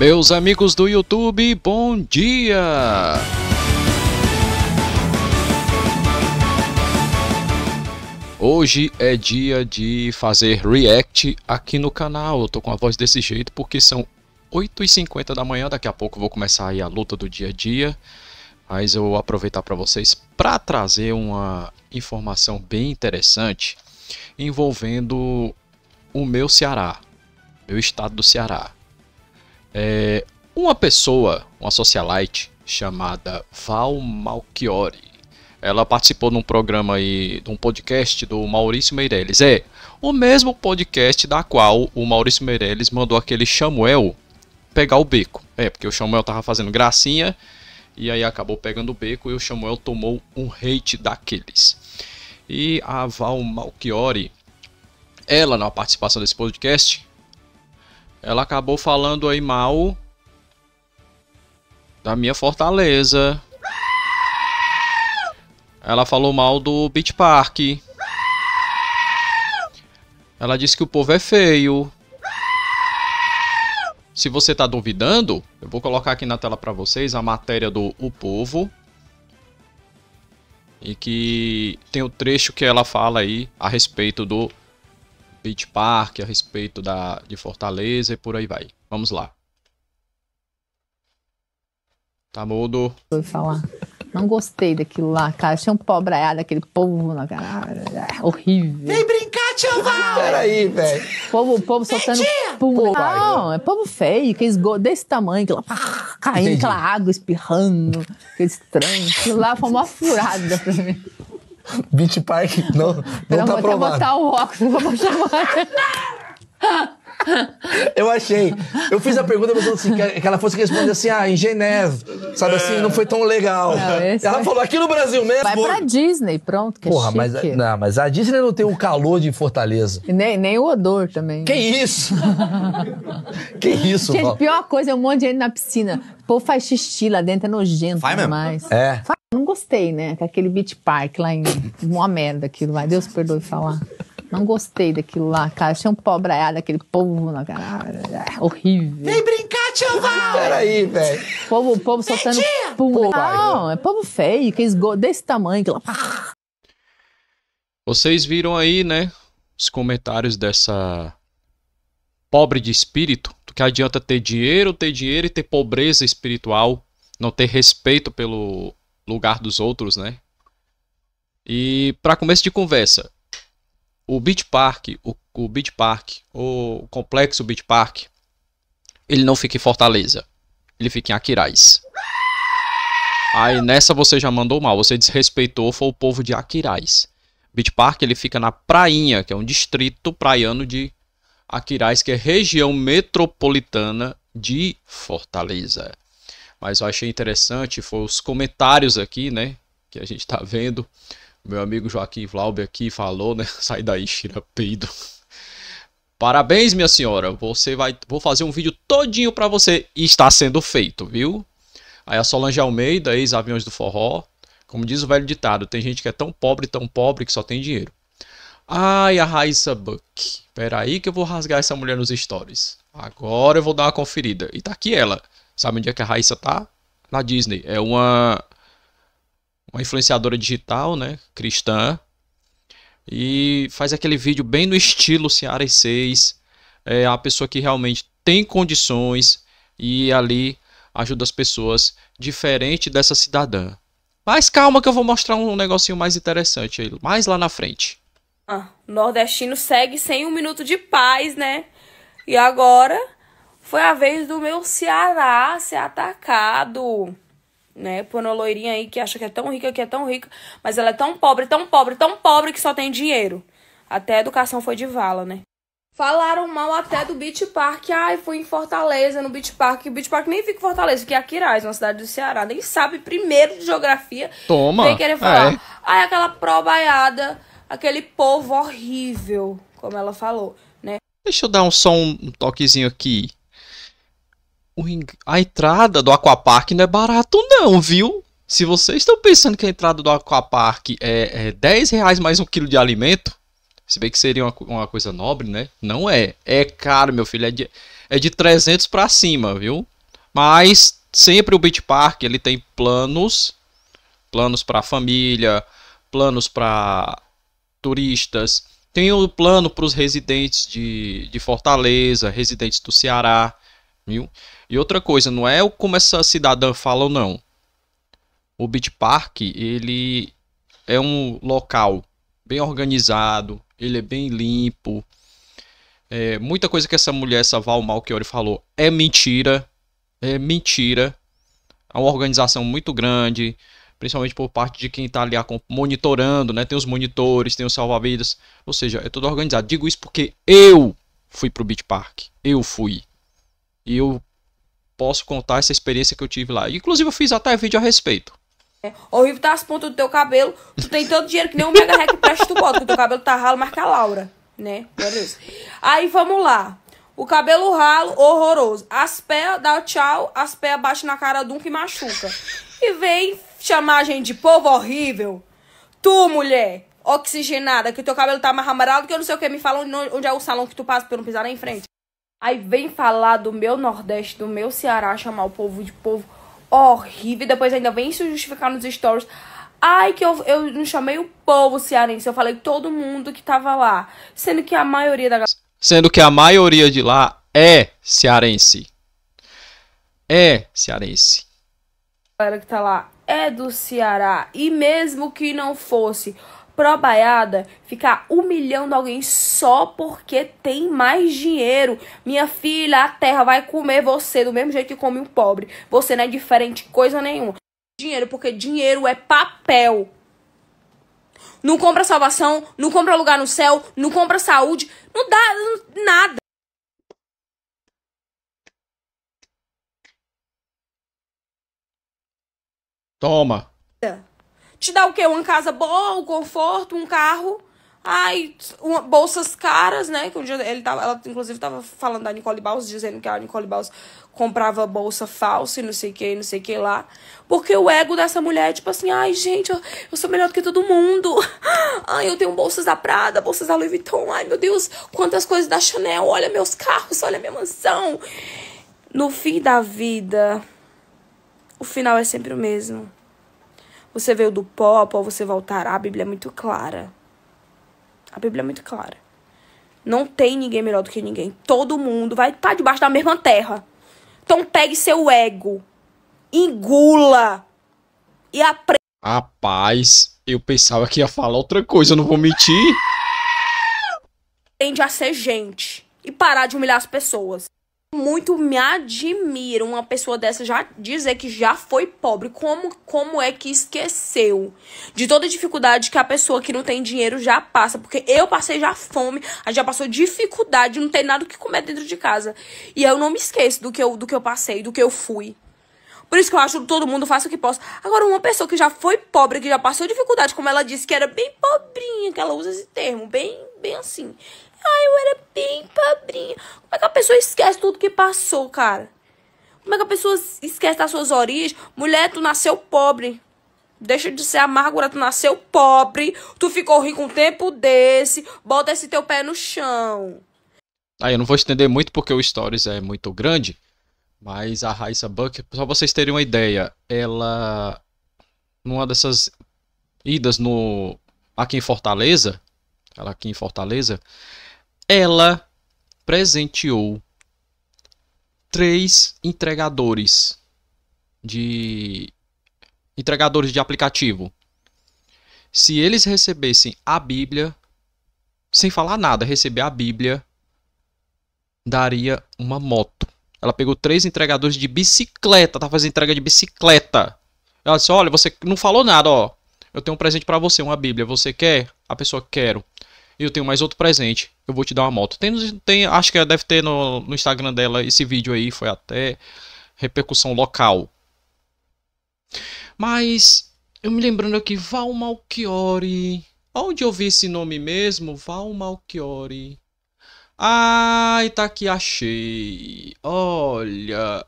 Meus amigos do YouTube, bom dia! Hoje é dia de fazer react aqui no canal. Eu tô com a voz desse jeito porque são 8h50 da manhã. Daqui a pouco vou começar aí a luta do dia a dia. Mas eu vou aproveitar para vocês para trazer uma informação bem interessante envolvendo o meu Ceará, meu estado do Ceará. É, uma pessoa, uma socialite chamada Val Malchiori, ela participou de um programa aí, de um podcast do Maurício Meirelles. É, o mesmo podcast da qual o Maurício Meirelles mandou aquele Chamuel pegar o beco. É, porque o Chamuel tava fazendo gracinha e aí acabou pegando o beco e o Chamuel tomou um hate daqueles. E a Val Malchiori, ela na participação desse podcast, ela acabou falando aí mal da minha fortaleza. Ela falou mal do Beach Park. Ela disse que o povo é feio. Se você está duvidando, eu vou colocar aqui na tela para vocês a matéria do O Povo. E que tem o trecho que ela fala aí a respeito do Beach Park, a respeito da, de Fortaleza e por aí vai. Vamos lá. Tá mudo. Vou falar. Não gostei daquilo lá, cara. Achei um pobreado, aquele povo na cara. horrível. Vem brincar, tio Val! Peraí, velho. Povo, povo soltando pum. Não, é povo feio, que go... desse tamanho, que lá caindo, Entendi. aquela água espirrando, aquele estranho. Aquilo lá foi uma furada pra mim. Beach Park não, não, não tá aprovado. Vou botar o óculos, vou eu achei. Eu fiz a pergunta pensando assim, que ela fosse responder assim, ah, em Geneve. Sabe assim, não foi tão legal. Não, ela é... falou aqui no Brasil mesmo. Vai pra Disney, pronto, que é Porra, mas, não, mas a Disney não tem o calor de Fortaleza. nem, nem o odor também. Que né? isso? que isso, Gente, a pior coisa é um monte de gente na piscina. O povo faz xixi lá dentro, é nojento faz demais. Mesmo. É. Não gostei, né? Aquele beach park lá em... Uma merda aquilo lá. Deus perdoe falar. Não gostei daquilo lá, cara. Achei um pobraiado, aquele povo na cara. Horrível. Vem brincar, tio Val! Peraí, velho. O povo, povo soltando pum. Não, é povo feio, que esgo... desse tamanho. Que... Vocês viram aí, né? Os comentários dessa pobre de espírito. Do que adianta ter dinheiro, ter dinheiro e ter pobreza espiritual. Não ter respeito pelo lugar dos outros, né? E para começo de conversa, o Beach Park, o, o Beach Park, o complexo Beach Park, ele não fica em Fortaleza. Ele fica em Aquirais. Aí nessa você já mandou mal, você desrespeitou foi o povo de Aquirais. Beach Park ele fica na Prainha, que é um distrito praiano de Aquirais, que é região metropolitana de Fortaleza. Mas eu achei interessante foi os comentários aqui, né, que a gente está vendo meu amigo Joaquim Vlaube aqui falou, né? Sai daí, Shira Pedro. Parabéns, minha senhora. Você vai, vou fazer um vídeo todinho para você e está sendo feito, viu? Aí a Solange Almeida, ex-aviões do forró, como diz o velho ditado, tem gente que é tão pobre, tão pobre que só tem dinheiro. Ai, a Raissa Buck. Peraí que eu vou rasgar essa mulher nos stories. Agora eu vou dar uma conferida. E tá aqui ela. Sabe onde é que a Raissa tá? Na Disney. É uma uma influenciadora digital, né, cristã, e faz aquele vídeo bem no estilo Seara 6, é a pessoa que realmente tem condições e ali ajuda as pessoas, diferente dessa cidadã. Mas calma que eu vou mostrar um negocinho mais interessante aí, mais lá na frente. Ah, nordestino segue sem um minuto de paz, né? E agora foi a vez do meu Ceará ser atacado né? Por uma loirinha aí que acha que é tão rica, que é tão rica, mas ela é tão pobre, tão pobre, tão pobre que só tem dinheiro. Até a educação foi de vala, né? Falaram mal até do Beach Park. Ai, fui em Fortaleza, no Beach Park. O Beach Park nem fica em Fortaleza, que é Aquiraz, uma cidade do Ceará. Nem sabe primeiro de geografia. Toma! Vem querer falar. É. Ai, aquela probaiada, aquele povo horrível, como ela falou, né? Deixa eu dar um som, um toquezinho aqui a entrada do Aquapark não é barato não, viu? Se vocês estão pensando que a entrada do Aquapark é, é 10 reais mais um quilo de alimento, se bem que seria uma, uma coisa nobre, né? Não é. É caro, meu filho. É de, é de 300 para cima, viu? Mas sempre o Beach Park ele tem planos. Planos para família, planos para turistas. Tem o um plano para os residentes de, de Fortaleza, residentes do Ceará, viu? E outra coisa, não é como essa cidadã fala ou não. O Beach Park, ele é um local bem organizado, ele é bem limpo. É, muita coisa que essa mulher, essa Val Malchiori falou, é mentira. É mentira. É uma organização muito grande, principalmente por parte de quem está ali monitorando, né? Tem os monitores, tem os salva-vidas. Ou seja, é tudo organizado. Digo isso porque eu fui pro Beach Park. Eu fui. E eu posso contar essa experiência que eu tive lá. Inclusive, eu fiz até vídeo a respeito. É, horrível tá as pontas do teu cabelo. Tu tem tanto dinheiro que nem um mega hack presta tu bota, teu cabelo tá ralo, marca a tá Laura, né? Beleza. Aí vamos lá. O cabelo ralo, horroroso. As pés dá tchau, as pés abaixo na cara de um que machuca. E vem chamar a gente de povo horrível. Tu, mulher, oxigenada, que teu cabelo tá mais amarelo que eu não sei o que, me fala onde, é o salão que tu passa pra eu não pisar na em frente. Aí vem falar do meu Nordeste, do meu Ceará, chamar o povo de povo horrível. E depois ainda vem se justificar nos stories. Ai, que eu, eu não chamei o povo cearense, eu falei todo mundo que tava lá. Sendo que a maioria da Sendo que a maioria de lá é cearense. É cearense. A galera que tá lá é do Ceará. E mesmo que não fosse, pró ficar humilhando alguém só porque tem mais dinheiro. Minha filha, a terra vai comer você do mesmo jeito que come um pobre. Você não é diferente coisa nenhuma. Dinheiro, porque dinheiro é papel. Não compra salvação, não compra lugar no céu, não compra saúde, não dá nada. Toma te dá o quê? Uma casa boa, um conforto, um carro. Ai, uma, bolsas caras, né? Que um dia ele tava, ela inclusive tava falando da Nicole Baus, dizendo que a Nicole Baus comprava bolsa falsa e não sei o que, não sei o que lá. Porque o ego dessa mulher é tipo assim, ai, gente, eu, eu sou melhor do que todo mundo. Ai, eu tenho bolsas da Prada, bolsas da Louis Vuitton, ai meu Deus, quantas coisas da Chanel, olha meus carros, olha minha mansão. No fim da vida, o final é sempre o mesmo você veio do pop ou você voltará. A Bíblia é muito clara. A Bíblia é muito clara. Não tem ninguém melhor do que ninguém. Todo mundo vai estar tá debaixo da mesma terra. Então pegue seu ego, engula e aprenda. Rapaz, eu pensava que ia falar outra coisa, eu não vou mentir. Tende a ser gente e parar de humilhar as pessoas muito me admiro uma pessoa dessa já dizer que já foi pobre. Como, como é que esqueceu de toda dificuldade que a pessoa que não tem dinheiro já passa? Porque eu passei já fome, a já passou dificuldade, não tem nada o que comer dentro de casa. E eu não me esqueço do que eu, do que eu passei, do que eu fui. Por isso que eu acho que todo mundo faça o que possa. Agora, uma pessoa que já foi pobre, que já passou dificuldade, como ela disse, que era bem pobrinha, que ela usa esse termo, bem assim. Ah, eu era bem pobrinha. Como é que a pessoa esquece tudo que passou, cara? Como é que a pessoa esquece das suas origens? Mulher, tu nasceu pobre. Deixa de ser amargura, tu nasceu pobre. Tu ficou rico um tempo desse. Bota esse teu pé no chão. Ah, eu não vou estender muito porque o Stories é muito grande. Mas a Raissa Buck, só vocês terem uma ideia, ela. Numa dessas idas no. Aqui em Fortaleza, ela tá aqui em Fortaleza, ela presenteou três entregadores de entregadores de aplicativo. Se eles recebessem a Bíblia sem falar nada, receber a Bíblia daria uma moto. Ela pegou três entregadores de bicicleta, tá fazendo entrega de bicicleta. Ela disse: "Olha, você não falou nada, ó. Eu tenho um presente para você, uma Bíblia. Você quer?" A pessoa, quero. Eu tenho mais outro presente. Eu vou te dar uma moto. Tem, tem acho que ela deve ter no, no Instagram dela esse vídeo aí. Foi até repercussão local. Mas eu me lembrando aqui, Val Malchiori. Onde eu vi esse nome mesmo? Val Malchiori. Ai, tá aqui, achei. Olha.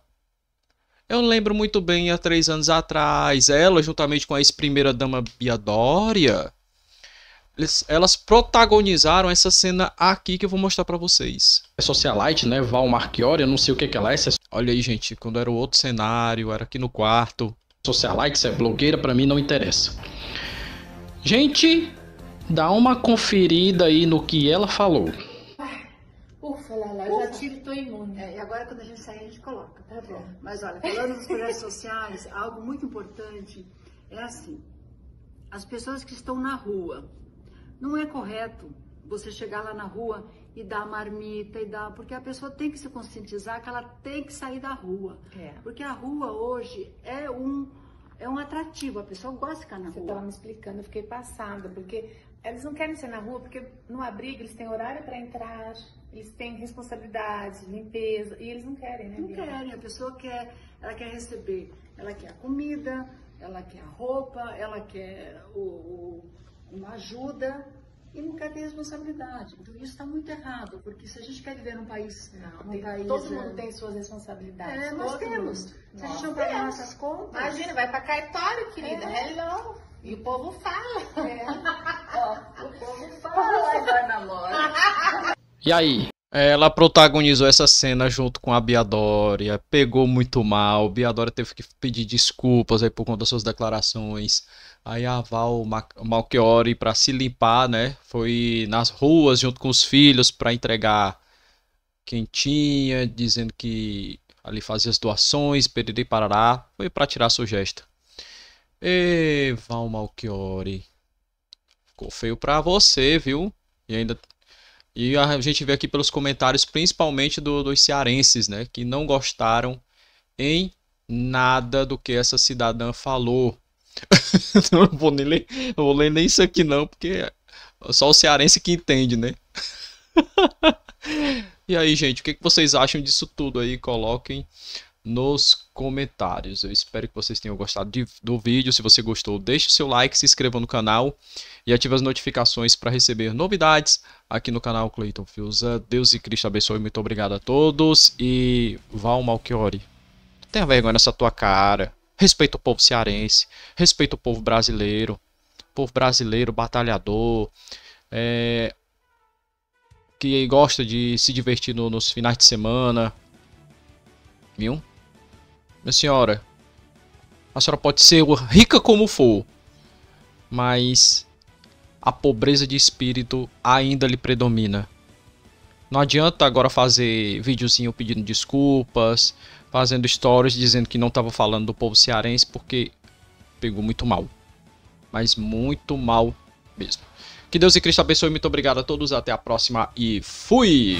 Eu lembro muito bem há três anos atrás. Ela, juntamente com a ex-primeira dama Bia Dória, elas protagonizaram essa cena aqui que eu vou mostrar para vocês. É socialite, né? Val Marchiori, eu não sei o que, que ela é. é olha aí, gente, quando era o outro cenário, era aqui no quarto. Socialite, se é blogueira, para mim não interessa. Gente, dá uma conferida aí no que ela falou. Ah, ufa, Lala, eu já tive, tô imune. É, e agora quando a gente sair, a gente coloca. Tá bom. Mas olha, falando nos projetos sociais, algo muito importante é assim. As pessoas que estão na rua, não é correto você chegar lá na rua e dar marmita e dar, porque a pessoa tem que se conscientizar que ela tem que sair da rua. É. Porque a rua hoje é um é um atrativo, a pessoa gosta de ficar na você rua. Você estava me explicando, eu fiquei passada, porque eles não querem ser na rua, porque no abrigo eles têm horário para entrar, eles têm responsabilidade, limpeza, e eles não querem, né? Não Bia? querem, a pessoa quer, ela quer receber, ela quer a comida, ela quer a roupa, ela quer o, o uma ajuda e não quer ter responsabilidade. Então isso está muito errado, porque se a gente quer viver num país. Não, num país, todo né? mundo é... tem suas responsabilidades. É, nós temos. Mundo. Se nós a gente não pagar nossas contas. Imagina, vai para cartório, querida. É. Hello. É e o povo fala. É. Ó, o povo fala E aí, ela protagonizou essa cena junto com a Biadória, pegou muito mal, Biadória teve que pedir desculpas aí por conta das suas declarações. Aí a Val Malchiori, para se limpar, né, foi nas ruas junto com os filhos para entregar quem tinha, dizendo que ali fazia as doações, e parará, foi para tirar a sua gesta. E Val Malchiori, ficou feio para você, viu? E ainda e a gente vê aqui pelos comentários, principalmente do, dos cearenses, né? Que não gostaram em nada do que essa cidadã falou. não vou nem ler, vou ler nem isso aqui não, porque é só o cearense que entende, né? e aí, gente, o que vocês acham disso tudo aí? Coloquem nos comentários. Eu espero que vocês tenham gostado de, do vídeo. Se você gostou, deixe o seu like, se inscreva no canal e ative as notificações para receber novidades aqui no canal Cleiton Fiusa. Deus e Cristo abençoe. Muito obrigado a todos e Val Malchiori. Tenha vergonha nessa tua cara. Respeita o povo cearense, respeita o povo brasileiro, povo brasileiro, batalhador, é, que gosta de se divertir no, nos finais de semana, viu? minha senhora, a senhora pode ser rica como for, mas a pobreza de espírito ainda lhe predomina. Não adianta agora fazer videozinho pedindo desculpas, fazendo stories dizendo que não estava falando do povo cearense porque pegou muito mal. Mas muito mal mesmo. Que Deus e Cristo abençoe. Muito obrigado a todos. Até a próxima e fui!